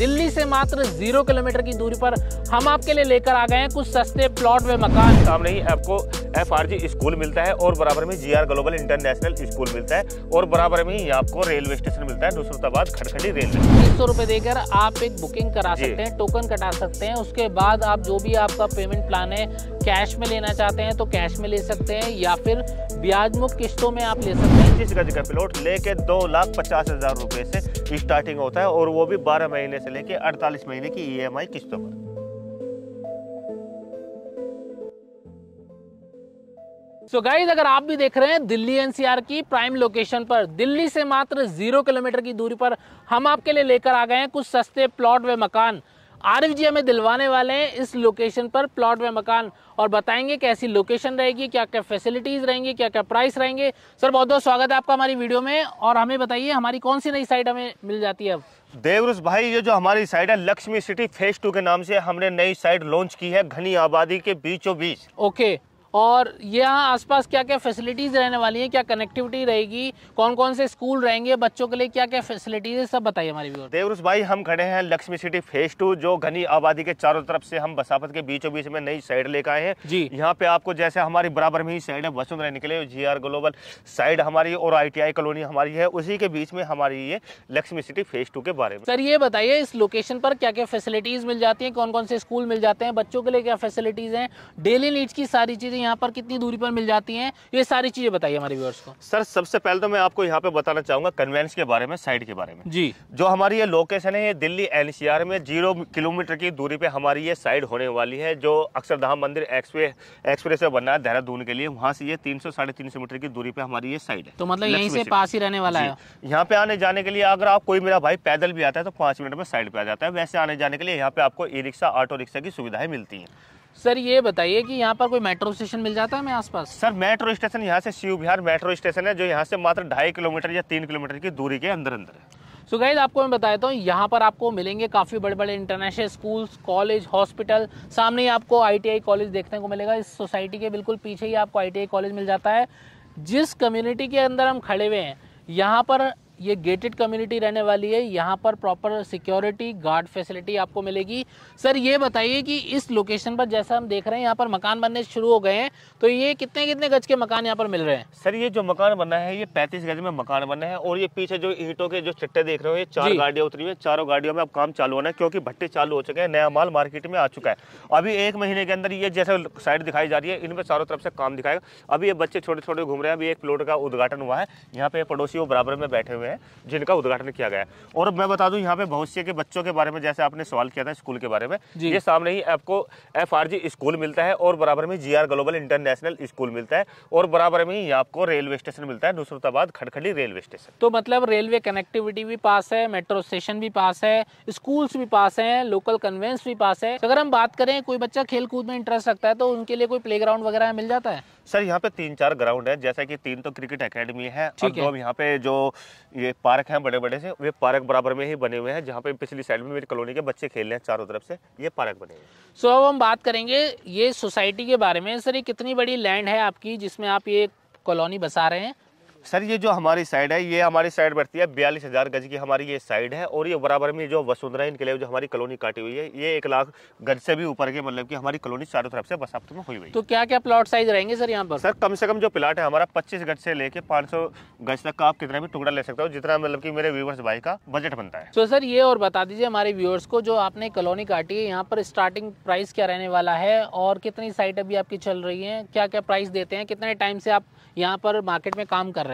दिल्ली से मात्र zero kilometre की दूरी पर हम आपके लिए लेकर आ गए हैं कुछ सस्ते प्लॉट में मकान सामने ही आपको एफ आर जी स्कूल मिलता है और बराबर में G R global international school मिलता है और बराबर में ही आपको रेलवे स्टेशन मिलता है नुसरताबाद खड़खड़ी रेलवे तीन सौ रुपए देकर आप एक बुकिंग करा सकते हैं टोकन कटा सकते हैं उसके बाद आप जो भी आपका पेमेंट प्लान है कैश में लेना चाहते हैं तो कैश में ले सकते हैं या फिर ब्याज मुक्त किस्तों में आप ले सकते हैं गज का प्लॉट लेके दो लाख पचास हज़ार रुपए से स्टार्टिंग होता है और वो भी बारह महीने से लेके अड़तालीस महीने की ई एम आई किस्तों पर सो so गाइज अगर आप भी देख रहे हैं दिल्ली एनसीआर की प्राइम लोकेशन पर दिल्ली से मात्र जीरो किलोमीटर की दूरी पर हम आपके लिए लेकर आ गए हैं कुछ सस्ते प्लॉट व मकान आरिफ जी हमें दिलवाने वाले हैं इस लोकेशन पर प्लॉट में मकान और बताएंगे कैसी लोकेशन रहेगी क्या क्या फैसिलिटीज़ रहेंगी क्या क्या प्राइस रहेंगे सर बहुत बहुत स्वागत है आपका हमारी वीडियो में और हमें बताइए हमारी कौन सी नई साइट हमें मिल जाती है अब देवरुष भाई ये जो हमारी साइट है लक्ष्मी सिटी फेज टू के नाम से हमने नई साइट लॉन्च की है घनी आबादी के बीचों बीच ओके और यहाँ आसपास क्या क्या फैसिलिटीज़ रहने वाली हैं क्या कनेक्टिविटी रहेगी कौन कौन से स्कूल रहेंगे बच्चों के लिए क्या क्या फैसिलिटीज़ है सब बताइए हमारे व्यूअर देवरुष भाई हम खड़े हैं लक्ष्मी सिटी फेज टू जो घनी आबादी के चारों तरफ से हम बसाफत के बीचों बीच में नई साइड लेकर आए हैं जी यहाँ पे आपको जैसे हमारी बराबर में ही साइड है वसुंधरा निकले जी आर ग्लोबल साइड हमारी और आई कॉलोनी हमारी है उसी के बीच में हमारी ये लक्ष्मी सिटी फेज टू के बारे में सर ये बताइए इस लोकेशन पर क्या क्या फैसिलिटीज़ मिल जाती हैं कौन कौन से स्कूल मिल जाते हैं बच्चों के लिए क्या फैसिलिटीज़ हैं डेली नीड्स की सारी चीज़ें यहाँ पर कितनी दूरी पर मिल जाती है ये सारी चीज़ें बताइए हमारे व्यवर्स को सर सबसे पहले तो मैं आपको यहाँ पे बताना चाहूंगा कन्वेंस के बारे में साइड के बारे में जी जो हमारी ये लोकेशन है ये दिल्ली एनसीआर में जीरो किलोमीटर की दूरी पे हमारी ये साइड होने वाली है जो अक्षरधाम मंदिर एक्सप्रे एक्सप्रेस बना है देहरादून के लिए वहाँ से ये तीन सौ मीटर की दूरी पे हमारी ये साइड है तो मतलब यहीं से पास ही रहने वाला है यहाँ पे आने जाने के लिए अगर आप कोई मेरा भाई पैदल भी आता है तो पांच मिनट में साइड पे आ जाता है वैसे आने जाने के लिए यहाँ पे आपको ई रिक्शा ऑटो रिक्शा की सुविधाएं मिलती है सर ये बताइए कि यहाँ पर कोई मेट्रो स्टेशन मिल जाता है मैं आसपास सर मेट्रो स्टेशन यहाँ से शिव बिहार मेट्रो स्टेशन है जो यहाँ से मात्र ढाई किलोमीटर या तीन किलोमीटर की दूरी के अंदर अंदर है सो so गाइज आपको मैं बताता हूँ यहाँ पर आपको मिलेंगे काफ़ी बड़े बड़े इंटरनेशनल स्कूल्स कॉलेज हॉस्पिटल सामने ही आपको आईटीआई कॉलेज देखने को मिलेगा इस सोसाइटी के बिल्कुल पीछे ही आपको आईटीआई कॉलेज मिल जाता है जिस कम्युनिटी के अंदर हम खड़े हुए हैं यहाँ पर ये गेटेड कम्युनिटी रहने वाली है यहाँ पर प्रॉपर सिक्योरिटी गार्ड फैसिलिटी आपको मिलेगी सर ये बताइए कि इस लोकेशन पर जैसा हम देख रहे हैं यहाँ पर मकान बनने शुरू हो गए हैं तो ये कितने कितने गज के मकान यहाँ पर मिल रहे हैं सर ये जो मकान बना है ये पैंतीस गज में मकान बना है और ये पीछे जो ईटों के जो चिट्टे देख रहे हो ये चार गाड़ियाँ उतरी हुई है चारों गाड़ियों में अब काम चालू होना है क्योंकि भट्टे चालू हो चुके हैं नया माल मार्केट में आ चुका है अभी एक महीने के अंदर ये जैसे साइड दिखाई जा रही है इनमें चारों तरफ से काम दिखाएगा अभी ये बच्चे छोटे छोटे घूम रहे हैं अभी एक प्लॉट का उद्घाटन हुआ है यहाँ पे वो बराबर में बैठे हुए हैं हैं जिनका उद्घाटन किया गया और मैं बता दूं यहाँ पे भविष्य के बच्चों के बारे में जैसे आपने सवाल किया था स्कूल के बारे में ये सामने ही आपको एफ स्कूल मिलता है और बराबर में जी ग्लोबल इंटरनेशनल स्कूल मिलता है और बराबर में ही आपको रेलवे स्टेशन मिलता है नुसरताबाद खड़खड़ी रेलवे स्टेशन तो मतलब रेलवे कनेक्टिविटी भी पास है मेट्रो स्टेशन भी पास है स्कूल भी पास है लोकल कन्वेंस भी पास है अगर हम बात करें कोई बच्चा खेल कूद में इंटरेस्ट रखता है तो उनके लिए कोई प्ले वगैरह मिल जाता है सर यहाँ पे तीन चार ग्राउंड है जैसा कि तीन तो क्रिकेट एकेडमी है और दो यहाँ पे जो ये पार्क हैं बड़े बड़े से वे पार्क बराबर में ही बने हुए हैं जहाँ पे पिछली साइड में मेरी कॉलोनी के बच्चे खेल रहे हैं चारों तरफ से ये पार्क बने हुए सो so, अब हम बात करेंगे ये सोसाइटी के बारे में सर ये कितनी बड़ी लैंड है आपकी जिसमें आप ये कॉलोनी बसा रहे हैं सर ये जो हमारी साइड है ये हमारी साइड बढ़ती है बयालीस हज़ार गज की हमारी ये साइड है और ये बराबर में जो वसुंधरा इनके लिए जो हमारी कॉलोनी काटी हुई है ये एक लाख गज से भी ऊपर के मतलब कि हमारी कॉलोनी चारों तरफ से बसाप्त में हुई हुई तो क्या क्या प्लॉट साइज रहेंगे सर यहाँ पर सर कम से कम जो प्लाट है हमारा पच्चीस गज से लेके पाँच गज तक का आप कितना भी टुकड़ा ले सकते हो जितना मतलब की मेरे व्यूवर्स भाई का बजट बनता है तो सर ये और बता दीजिए हमारे व्यूअर्स को जो आपने कॉलोनी काटी है यहाँ पर स्टार्टिंग प्राइस क्या रहने वाला है और कितनी साइट अभी आपकी चल रही है क्या क्या प्राइस देते हैं कितने टाइम से आप यहाँ पर मार्केट में काम कर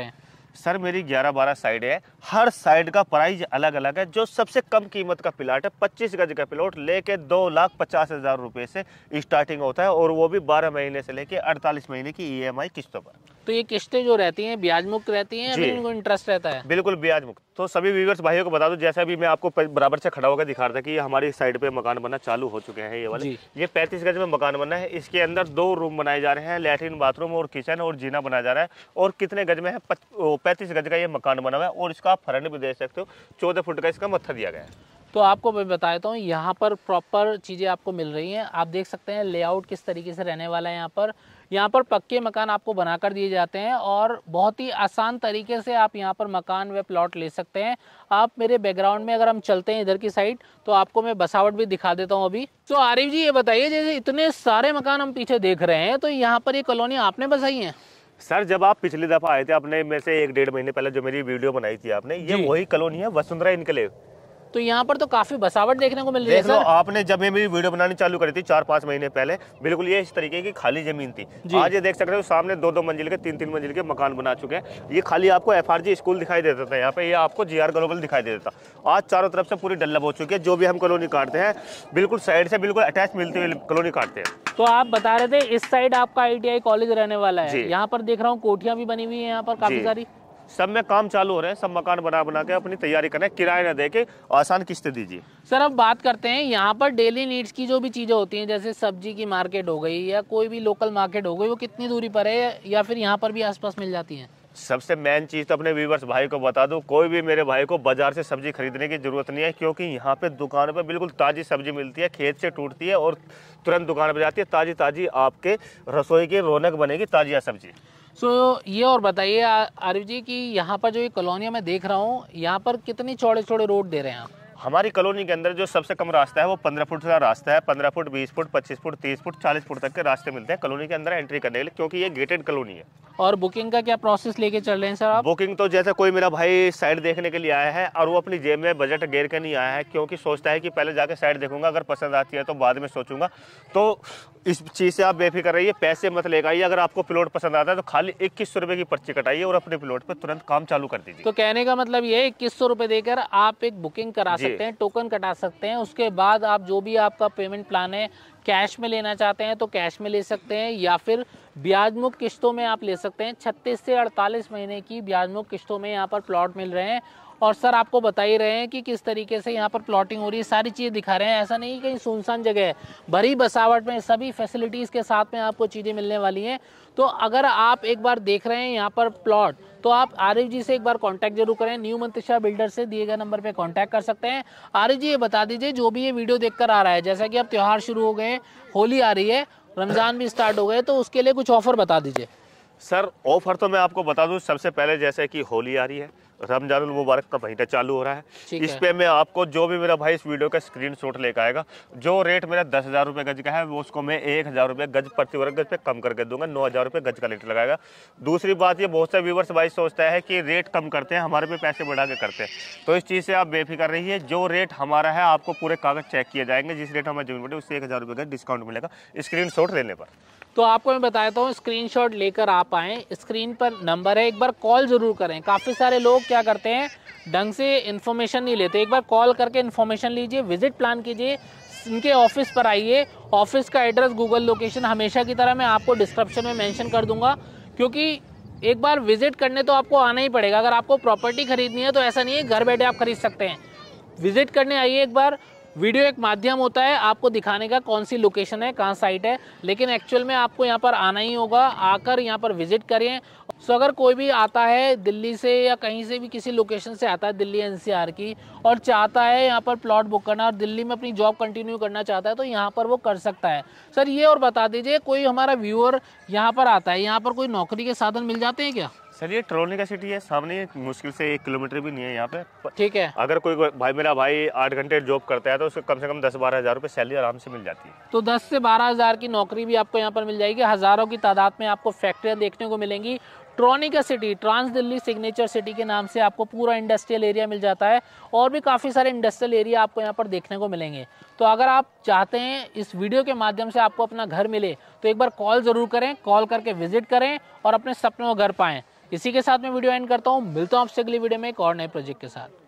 सर मेरी 11-12 साइड है हर साइड का प्राइस अलग अलग है जो सबसे कम कीमत का प्लाट है 25 गज का प्लॉट लेके दो लाख पचास हज़ार रुपये से स्टार्टिंग होता है और वो भी 12 महीने से लेके 48 महीने की ईएमआई e किस्तों पर तो ये किस्तें जो रहती हैं ब्याज मुक्त रहती हैं या इनको इंटरेस्ट रहता है बिल्कुल ब्याज मुक्त तो सभी व्यूवर्स भाइयों को बता दो जैसे अभी मैं आपको बराबर से खड़ा होकर दिखा रहा था कि हमारी साइड पे मकान बनना चालू हो चुके हैं ये वाले ये पैंतीस गज में मकान बना है इसके अंदर दो रूम बनाए जा रहे हैं लेटरिन बाथरूम और किचन और जीना बनाया जा रहा है और कितने गज में है पैंतीस गज का ये मकान बना हुआ है और इसका आप फ्रंट भी देख सकते हो चौदह फुट का इसका मत्था दिया गया है तो आपको मैं बताता हूँ यहाँ पर प्रॉपर चीज़ें आपको मिल रही हैं आप देख सकते हैं लेआउट किस तरीके से रहने वाला है यहाँ पर यहाँ पर पक्के मकान आपको बनाकर दिए जाते हैं और बहुत ही आसान तरीके से आप यहाँ पर मकान व प्लॉट ले सकते हैं आप मेरे बैकग्राउंड में अगर हम चलते हैं इधर की साइड तो आपको मैं बसावट भी दिखा देता हूँ अभी तो आरिफ जी ये बताइए जैसे इतने सारे मकान हम पीछे देख रहे हैं तो यहाँ पर ये कॉलोनी आपने बसाई है सर जब आप पिछली दफा आए थे आपने मेरे से एक डेढ़ महीने पहले जो मेरी वीडियो बनाई थी आपने ये वही कॉलोनी है वसुंधरा इनकलेव तो यहाँ पर तो काफी बसावट देखने को मिल रही है आपने जब ये मेरी वीडियो बनानी चालू करी थी चार पांच महीने पहले बिल्कुल ये इस तरीके की खाली जमीन थी आज ये देख सकते हो सामने दो दो मंजिल के तीन तीन मंजिल के मकान बना चुके हैं ये खाली आपको एफ स्कूल दिखाई देता था यहाँ पे ये आपको जी ग्लोबल दिखाई देता था आज चारों तरफ से पूरी डल्लब हो चुकी है जो भी हम कॉलोनी काटते हैं बिल्कुल साइड से बिल्कुल अटैच मिलते हुए कॉलोनी काटते हैं तो आप बता रहे थे इस साइड आपका आई कॉलेज रहने वाला है यहाँ पर देख रहा हूँ कोठियां भी बनी हुई है यहाँ पर काफी सारी सब में काम चालू हो रहे हैं सब मकान बना बना के अपनी तैयारी करें किराए ना दे के आसान किस्त दीजिए सर अब बात करते हैं यहाँ पर डेली नीड्स की जो भी चीज़ें होती हैं जैसे सब्जी की मार्केट हो गई या कोई भी लोकल मार्केट हो गई वो कितनी दूरी पर है या फिर यहाँ पर भी आसपास मिल जाती हैं सबसे मेन चीज़ तो अपने व्यूवर्स भाई को बता दूं कोई भी मेरे भाई को बाजार से सब्जी खरीदने की ज़रूरत नहीं है क्योंकि यहाँ पे दुकान पे बिल्कुल ताज़ी सब्जी मिलती है खेत से टूटती है और तुरंत दुकान पे जाती है ताज़ी ताज़ी आपके रसोई की रौनक बनेगी ताज़िया सब्जी सो so, ये और बताइए आरिफ जी कि यहाँ पर जो ये कॉलोनिया मैं देख रहा हूँ यहाँ पर कितनी चौड़े चौड़े रोड दे रहे हैं आप हमारी कॉलोनी के अंदर जो सबसे कम रास्ता है वो पंद्रह फुट का रास्ता है पंद्रह फुट बीस फुट पच्चीस फुट तीस फुट चालीस फुट तक के रास्ते मिलते हैं कॉलोनी के अंदर एंट्री करने के लिए क्योंकि ये गेटेड कॉलोनी है और बुकिंग का क्या प्रोसेस लेके चल रहे हैं सर आप बुकिंग तो जैसे कोई मेरा भाई साइड देखने के लिए आया है और वो अपनी जेब में बजट गेर के नहीं आया है क्योंकि सोचता है कि पहले जाके साइड देखूंगा अगर पसंद आती है तो बाद में सोचूंगा तो इस चीज़ से आप बेफिक्र रहिए पैसे मत लेकर आइए अगर आपको प्लॉट पसंद आता है तो खाली इक्कीस सौ की पर्ची कटाइए और अपने प्लॉट पर तुरंत काम चालू कर दीजिए तो कहने का मतलब ये इक्कीस सौ देकर आप एक बुकिंग करा सकते हैं टोकन कटा सकते हैं उसके बाद आप जो भी आपका पेमेंट प्लान है कैश में लेना चाहते हैं तो कैश में ले सकते हैं या फिर ब्याजमुख किश्तों में आप ले सकते हैं 36 से 48 महीने की ब्याजमुख किश्तों में यहाँ पर प्लॉट मिल रहे हैं और सर आपको बता ही रहे हैं कि किस तरीके से यहाँ पर प्लॉटिंग हो रही है सारी चीज़ें दिखा रहे हैं ऐसा नहीं कहीं सुनसान जगह है भरी बसावट में सभी फैसिलिटीज़ के साथ में आपको चीज़ें मिलने वाली हैं तो अगर आप एक बार देख रहे हैं यहाँ पर प्लॉट तो आप आरिफ जी से एक बार कांटेक्ट जरूर करें न्यू मंतशा बिल्डर से दिए गए नंबर पे कांटेक्ट कर सकते हैं आरिफ जी ये बता दीजिए जो भी ये वीडियो देखकर आ रहा है जैसा कि अब त्यौहार शुरू हो गए हैं होली आ रही है रमज़ान भी स्टार्ट हो गए तो उसके लिए कुछ ऑफर बता दीजिए सर ऑफर तो मैं आपको बता दूँ सबसे पहले जैसे कि होली आ रही है रमजानुल मुबारक का महीना चालू हो रहा है इस पे मैं आपको जो भी मेरा भाई इस वीडियो का स्क्रीन शॉट लेकर आएगा जो रेट मेरा दस हज़ार रुपये गज का है वो उसको मैं एक हज़ार रुपये गज प्रति वर्ग गज पे कम करके दूंगा नौ हज़ार रुपये गज का रेट लगाएगा दूसरी बात ये बहुत से व्यूवर्स भाई सोचता है कि रेट कम करते हैं हमारे पे पैसे बढ़ा के करते हैं तो इस चीज़ से आप बेफिक्र रहिए जो रेट हमारा है आपको पूरे कागज़ चेक किए जाएंगे जिस रेट हमारे जमीन पड़े उससे एक हज़ार रुपये का डिस्काउंट मिलेगा स्क्रीन शॉट लेने पर तो आपको मैं बताता हूँ स्क्रीनशॉट लेकर आप आएँ स्क्रीन पर नंबर है एक बार कॉल ज़रूर करें काफ़ी सारे लोग क्या करते हैं ढंग से इन्फॉर्मेशन नहीं लेते एक बार कॉल करके इन्फॉर्मेशन लीजिए विजिट प्लान कीजिए इनके ऑफिस पर आइए ऑफिस का एड्रेस गूगल लोकेशन हमेशा की तरह मैं आपको डिस्क्रिप्शन में मेंशन कर दूंगा क्योंकि एक बार विजिट करने तो आपको आना ही पड़ेगा अगर आपको प्रॉपर्टी खरीदनी है तो ऐसा नहीं है घर बैठे आप खरीद सकते हैं विजिट करने आइए एक बार वीडियो एक माध्यम होता है आपको दिखाने का कौन सी लोकेशन है कहाँ साइट है लेकिन एक्चुअल में आपको यहाँ पर आना ही होगा आकर यहाँ पर विजिट करें सो अगर कोई भी आता है दिल्ली से या कहीं से भी किसी लोकेशन से आता है दिल्ली एनसीआर की और चाहता है यहाँ पर प्लॉट बुक करना और दिल्ली में अपनी जॉब कंटिन्यू करना चाहता है तो यहाँ पर वो कर सकता है सर ये और बता दीजिए कोई हमारा व्यूअर यहाँ पर आता है यहाँ पर कोई नौकरी के साधन मिल जाते हैं क्या सर ये ट्रोलिंग का सिटी है सामने मुश्किल से एक किलोमीटर भी नहीं है यहाँ पे ठीक है अगर कोई भाई मेरा भाई आठ घंटे जॉब करता है तो उसको कम से कम दस बारह हजार रूपए सैलरी आराम से मिल जाती है तो दस से बारह हजार की नौकरी भी आपको यहाँ पर मिल जाएगी हजारों की तादाद में आपको फैक्ट्रियाँ देखने को मिलेंगी Tronica city trans Delhi signature city के नाम से आपको पूरा इंडस्ट्रियल एरिया मिल जाता है और भी काफ़ी सारे इंडस्ट्रियल एरिया आपको यहाँ पर देखने को मिलेंगे तो अगर आप चाहते हैं इस वीडियो के माध्यम से आपको अपना घर मिले तो एक बार कॉल ज़रूर करें कॉल करके विजिट करें और अपने सपनों को घर पाएँ इसी के साथ मैं वीडियो एंड करता हूँ मिलता हूँ आपसे अगली वीडियो में एक और नए प्रोजेक्ट के साथ